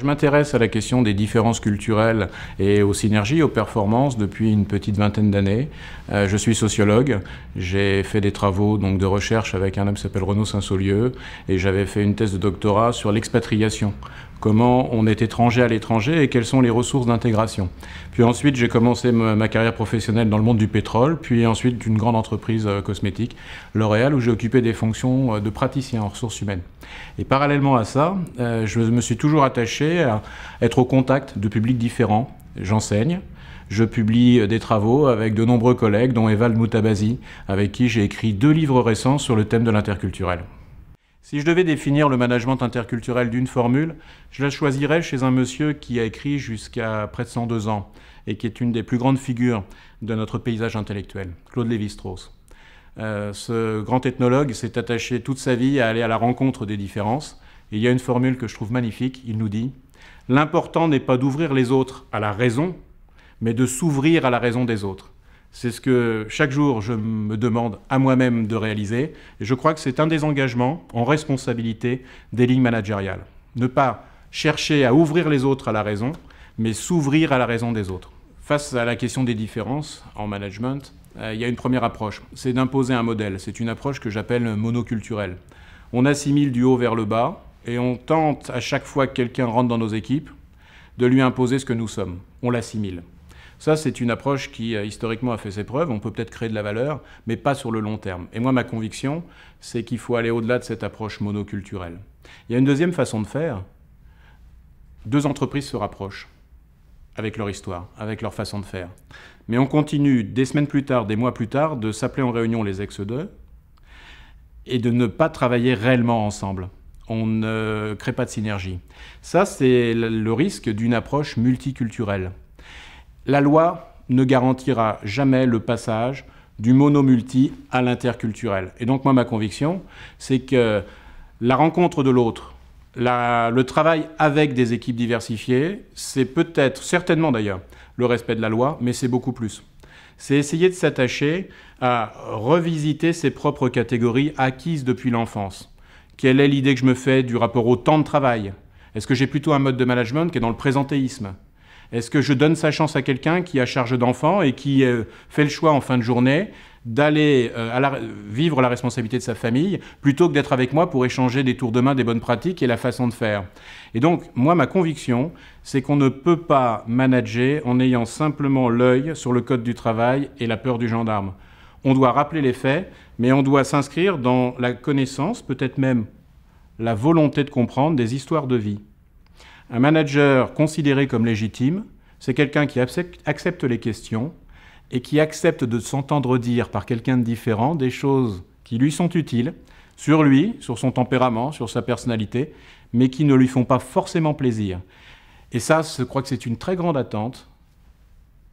Je m'intéresse à la question des différences culturelles et aux synergies, aux performances depuis une petite vingtaine d'années. Euh, je suis sociologue, j'ai fait des travaux donc, de recherche avec un homme qui s'appelle Renaud Saint-Saulieu et j'avais fait une thèse de doctorat sur l'expatriation comment on est étranger à l'étranger et quelles sont les ressources d'intégration. Puis ensuite, j'ai commencé ma carrière professionnelle dans le monde du pétrole, puis ensuite d'une grande entreprise euh, cosmétique, L'Oréal, où j'ai occupé des fonctions euh, de praticien en ressources humaines. Et parallèlement à ça, euh, je me suis toujours attaché à être au contact de publics différents. J'enseigne, je publie des travaux avec de nombreux collègues, dont Eval Moutabazi, avec qui j'ai écrit deux livres récents sur le thème de l'interculturel. Si je devais définir le management interculturel d'une formule, je la choisirais chez un monsieur qui a écrit jusqu'à près de 102 ans et qui est une des plus grandes figures de notre paysage intellectuel, Claude Lévi-Strauss. Euh, ce grand ethnologue s'est attaché toute sa vie à aller à la rencontre des différences. il y a une formule que je trouve magnifique, il nous dit L'important n'est pas d'ouvrir les autres à la raison, mais de s'ouvrir à la raison des autres. C'est ce que chaque jour je me demande à moi-même de réaliser. Et je crois que c'est un des engagements en responsabilité des lignes managériales. Ne pas chercher à ouvrir les autres à la raison, mais s'ouvrir à la raison des autres. Face à la question des différences en management, euh, il y a une première approche, c'est d'imposer un modèle. C'est une approche que j'appelle monoculturelle. On assimile du haut vers le bas et on tente à chaque fois que quelqu'un rentre dans nos équipes de lui imposer ce que nous sommes. On l'assimile. Ça, c'est une approche qui, euh, historiquement, a fait ses preuves. On peut peut-être créer de la valeur, mais pas sur le long terme. Et moi, ma conviction, c'est qu'il faut aller au-delà de cette approche monoculturelle. Il y a une deuxième façon de faire. Deux entreprises se rapprochent avec leur histoire, avec leur façon de faire. Mais on continue, des semaines plus tard, des mois plus tard, de s'appeler en réunion les ex-2 et de ne pas travailler réellement ensemble. On ne crée pas de synergie. Ça, c'est le risque d'une approche multiculturelle. La loi ne garantira jamais le passage du monomulti à l'interculturel. Et donc moi, ma conviction, c'est que la rencontre de l'autre, le travail avec des équipes diversifiées, c'est peut-être, certainement d'ailleurs, le respect de la loi, mais c'est beaucoup plus. C'est essayer de s'attacher à revisiter ses propres catégories acquises depuis l'enfance. Quelle est l'idée que je me fais du rapport au temps de travail Est-ce que j'ai plutôt un mode de management qui est dans le présentéisme est-ce que je donne sa chance à quelqu'un qui a charge d'enfants et qui euh, fait le choix en fin de journée d'aller euh, vivre la responsabilité de sa famille plutôt que d'être avec moi pour échanger des tours de main, des bonnes pratiques et la façon de faire. Et donc, moi, ma conviction, c'est qu'on ne peut pas manager en ayant simplement l'œil sur le code du travail et la peur du gendarme. On doit rappeler les faits, mais on doit s'inscrire dans la connaissance, peut-être même la volonté de comprendre des histoires de vie. Un manager considéré comme légitime, c'est quelqu'un qui accepte les questions et qui accepte de s'entendre dire par quelqu'un de différent des choses qui lui sont utiles sur lui, sur son tempérament, sur sa personnalité, mais qui ne lui font pas forcément plaisir. Et ça, je crois que c'est une très grande attente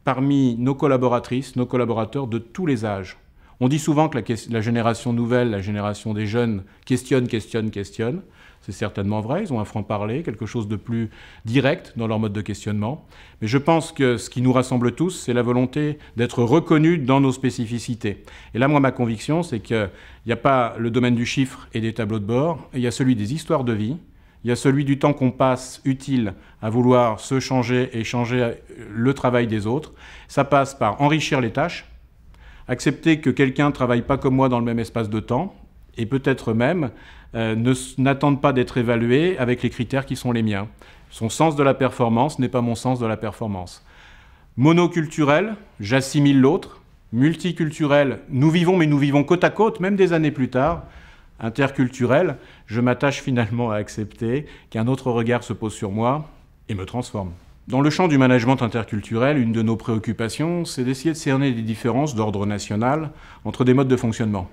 parmi nos collaboratrices, nos collaborateurs de tous les âges. On dit souvent que la, génération nouvelle, la génération des jeunes, questionne, questionne, questionne. C'est certainement vrai, ils ont un franc-parler, quelque chose de plus direct dans leur mode de questionnement. Mais je pense que ce qui nous rassemble tous, c'est la volonté d'être reconnus dans nos spécificités. Et là, moi, ma conviction, c'est qu'il n'y a pas le domaine du chiffre et des tableaux de bord, il y a celui des histoires de vie, il y a celui du temps qu'on passe utile à vouloir se changer et changer euh, le travail des autres. Ça passe par enrichir les tâches, accepter que quelqu'un ne travaille pas comme moi dans le même espace de temps, et peut-être même euh, ne pas d'être évalué avec les critères qui sont les miens. Son sens de la performance n'est pas mon sens de la performance. Monoculturel, j'assimile l'autre. Multiculturel, nous vivons, mais nous vivons côte à côte, même des années plus tard. Interculturel, je m'attache finalement à accepter qu'un autre regard se pose sur moi et me transforme. Dans le champ du management interculturel, une de nos préoccupations, c'est d'essayer de cerner des différences d'ordre national entre des modes de fonctionnement.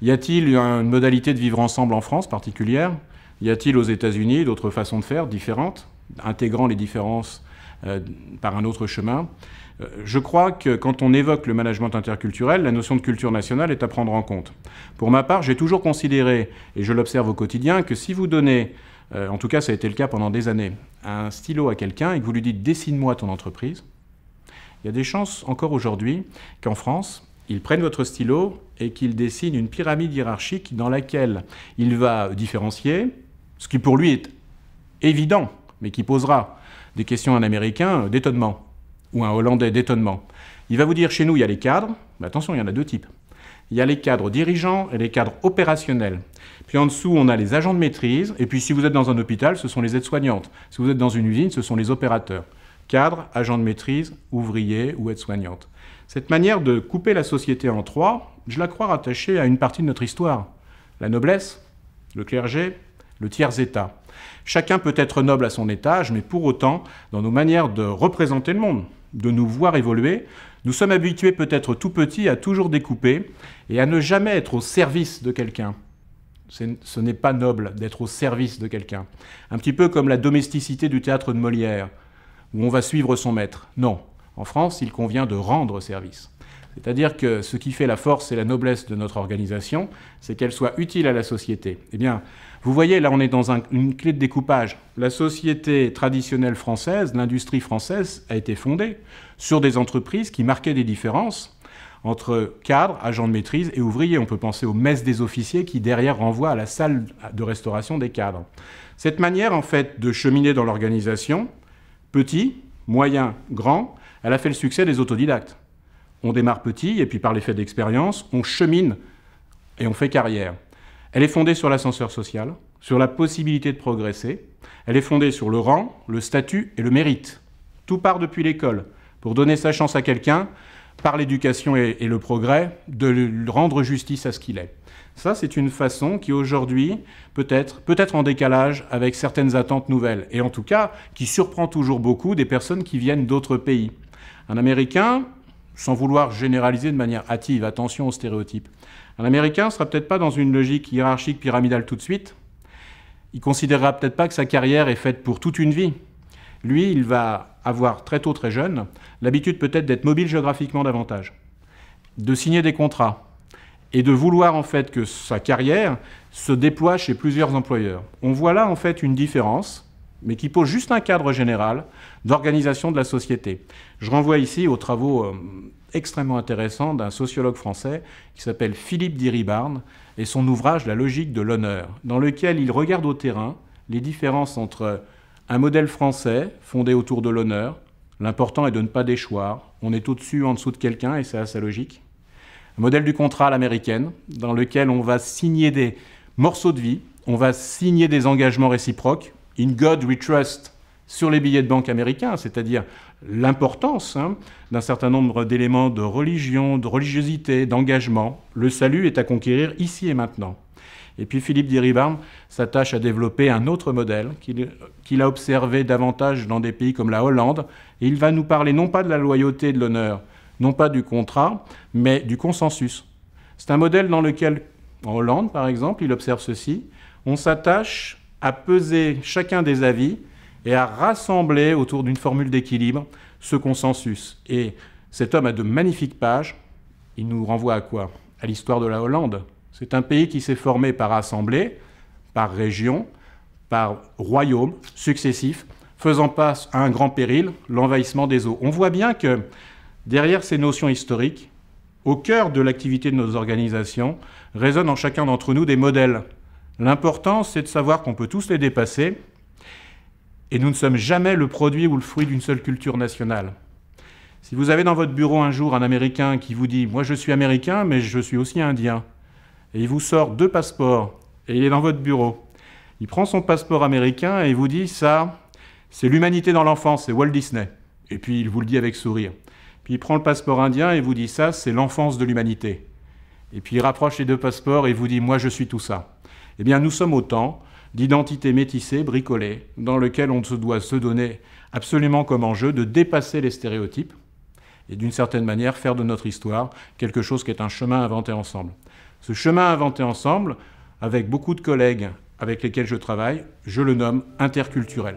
Y a-t-il une modalité de vivre ensemble en France particulière Y a-t-il aux États-Unis d'autres façons de faire différentes, intégrant les différences euh, par un autre chemin euh, je crois que quand on évoque le management interculturel, la notion de culture nationale est à prendre en compte. Pour ma part, j'ai toujours considéré, et je l'observe au quotidien, que si vous donnez euh, en tout cas, ça a été le cas pendant des années. Un stylo à quelqu'un et que vous lui dites dessine-moi ton entreprise, il y a des chances encore aujourd'hui qu'en France, il prenne votre stylo et qu'il dessine une pyramide hiérarchique dans laquelle il va différencier ce qui pour lui est évident, mais qui posera des questions à un Américain euh, d'étonnement ou à un Hollandais d'étonnement. Il va vous dire chez nous, il y a les cadres, mais attention, il y en a deux types il y a les cadres dirigeants et les cadres opérationnels. Puis en dessous, on a les agents de maîtrise. Et puis si vous êtes dans un hôpital, ce sont les aides-soignantes. Si vous êtes dans une usine, ce sont les opérateurs. Cadres, agents de maîtrise, ouvriers ou aides-soignantes. Cette manière de couper la société en trois, je la crois rattachée à une partie de notre histoire. La noblesse, le clergé, le tiers-état. Chacun peut être noble à son étage, mais pour autant, dans nos manières de représenter le monde, de nous voir évoluer, nous sommes habitués peut-être tout petits à toujours découper et à ne jamais être au service de quelqu'un. Ce n'est pas noble d'être au service de quelqu'un. Un petit peu comme la domesticité du théâtre de Molière, où on va suivre son maître. Non, en France, il convient de rendre service. C'est-à-dire que ce qui fait la force et la noblesse de notre organisation, c'est qu'elle soit utile à la société. Eh bien, vous voyez, là, on est dans une clé de découpage. La société traditionnelle française, l'industrie française, a été fondée sur des entreprises qui marquaient des différences entre cadres, agents de maîtrise et ouvriers. On peut penser aux messes des officiers qui, derrière, renvoient à la salle de restauration des cadres. Cette manière, en fait, de cheminer dans l'organisation, petit, moyen, grand, elle a fait le succès des autodidactes. On démarre petit et puis par l'effet d'expérience, on chemine et on fait carrière. Elle est fondée sur l'ascenseur social, sur la possibilité de progresser. Elle est fondée sur le rang, le statut et le mérite. Tout part depuis l'école. Pour donner sa chance à quelqu'un, par l'éducation et, le progrès, de rendre justice à ce qu'il est. Ça, c'est une façon qui aujourd'hui peut être peut-être en décalage avec certaines attentes nouvelles, et en tout cas qui surprend toujours beaucoup des personnes qui viennent d'autres pays. Un Américain sans vouloir généraliser de manière hâtive, attention aux stéréotypes. Un Américain ne sera peut-être pas dans une logique hiérarchique pyramidale tout de suite. Il considérera peut-être pas que sa carrière est faite pour toute une vie. Lui, il va avoir très tôt, très jeune, l'habitude peut-être d'être mobile géographiquement davantage, de signer des contrats et de vouloir en fait que sa carrière se déploie chez plusieurs employeurs. On voit là en fait une différence mais qui pose juste un cadre général d'organisation de la société. Je renvoie ici aux travaux euh, extrêmement intéressants d'un sociologue français qui s'appelle Philippe Diribarne et son ouvrage La logique de l'honneur, dans lequel il regarde au terrain les différences entre un modèle français fondé autour de l'honneur, l'important est de ne pas déchoir, on est au-dessus, en dessous de quelqu'un et c'est à sa logique. Un modèle du contrat à l'américaine, dans lequel on va signer des morceaux de vie, on va signer des engagements réciproques, In God We Trust sur les billets de banque américains, c'est-à-dire l'importance hein, d'un certain nombre d'éléments de religion, de religiosité, d'engagement. Le salut est à conquérir ici et maintenant. Et puis Philippe Diribarn s'attache à développer un autre modèle qu'il a observé davantage dans des pays comme la Hollande. Et il va nous parler non pas de la loyauté de l'honneur, non pas du contrat, mais du consensus. C'est un modèle dans lequel, en Hollande par exemple, il observe ceci, on s'attache à peser chacun des avis et à rassembler autour d'une formule d'équilibre ce consensus. Et cet homme a de magnifiques pages. Il nous renvoie à quoi À l'histoire de la Hollande. C'est un pays qui s'est formé par assemblée, par région, par royaume successifs, faisant face à un grand péril, l'envahissement des eaux. On voit bien que derrière ces notions historiques, au cœur de l'activité de nos organisations, résonnent en chacun d'entre nous des modèles L'important, c'est de savoir qu'on peut tous les dépasser, et nous ne sommes jamais le produit ou le fruit d'une seule culture nationale. Si vous avez dans votre bureau un jour un Américain qui vous dit ⁇ Moi je suis Américain, mais je suis aussi Indien ⁇ et il vous sort deux passeports, et il est dans votre bureau, il prend son passeport américain et il vous dit ⁇ Ça, c'est l'humanité dans l'enfance, c'est Walt Disney ⁇ et puis il vous le dit avec sourire. Puis il prend le passeport indien et vous dit ⁇ Ça, c'est l'enfance de l'humanité ⁇ Et puis il rapproche les deux passeports et vous dit ⁇ Moi je suis tout ça ⁇ eh bien, nous sommes au temps d'identité métissée, bricolées, dans lequel on se doit se donner absolument comme enjeu de dépasser les stéréotypes et d'une certaine manière faire de notre histoire quelque chose qui est un chemin inventé ensemble. Ce chemin inventé ensemble, avec beaucoup de collègues avec lesquels je travaille, je le nomme interculturel.